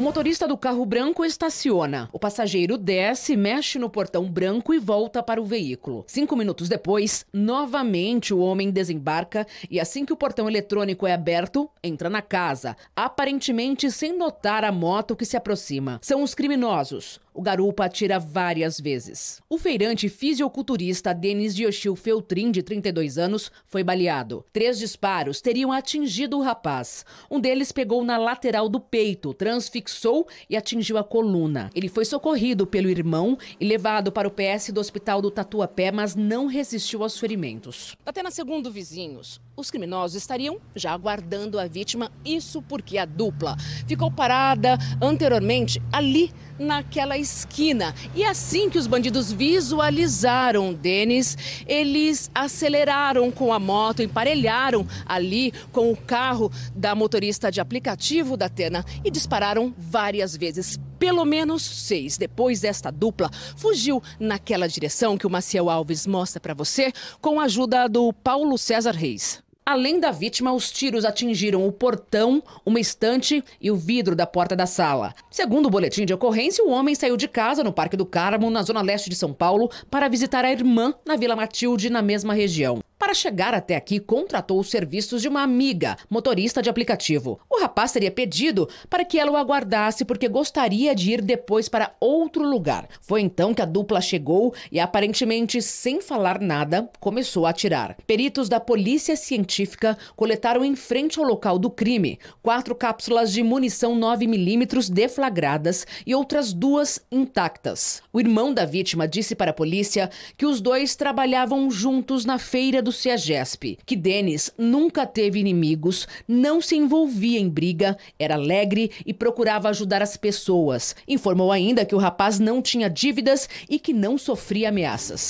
O motorista do carro branco estaciona. O passageiro desce, mexe no portão branco e volta para o veículo. Cinco minutos depois, novamente o homem desembarca e, assim que o portão eletrônico é aberto, entra na casa, aparentemente sem notar a moto que se aproxima. São os criminosos. O garupa atira várias vezes. O feirante fisiculturista Denis Diochil Feltrin, de 32 anos, foi baleado. Três disparos teriam atingido o rapaz. Um deles pegou na lateral do peito, transfixado fixou e atingiu a coluna. Ele foi socorrido pelo irmão e levado para o PS do Hospital do Tatuapé, mas não resistiu aos ferimentos. Até na segundo vizinhos, os criminosos estariam já aguardando a vítima, isso porque a dupla ficou parada anteriormente ali naquela esquina. E assim que os bandidos visualizaram o Denis, eles aceleraram com a moto, emparelharam ali com o carro da motorista de aplicativo da Tena e dispararam várias vezes. Pelo menos seis. Depois desta dupla, fugiu naquela direção que o Maciel Alves mostra para você, com a ajuda do Paulo César Reis. Além da vítima, os tiros atingiram o portão, uma estante e o vidro da porta da sala. Segundo o boletim de ocorrência, o homem saiu de casa no Parque do Carmo, na zona leste de São Paulo, para visitar a irmã na Vila Matilde, na mesma região. Para chegar até aqui, contratou os serviços de uma amiga, motorista de aplicativo. O rapaz teria pedido para que ela o aguardasse porque gostaria de ir depois para outro lugar. Foi então que a dupla chegou e, aparentemente, sem falar nada, começou a atirar. Peritos da Polícia Científica coletaram em frente ao local do crime quatro cápsulas de munição 9mm deflagradas e outras duas intactas. O irmão da vítima disse para a polícia que os dois trabalhavam juntos na feira do disse à que Denis nunca teve inimigos, não se envolvia em briga, era alegre e procurava ajudar as pessoas. Informou ainda que o rapaz não tinha dívidas e que não sofria ameaças.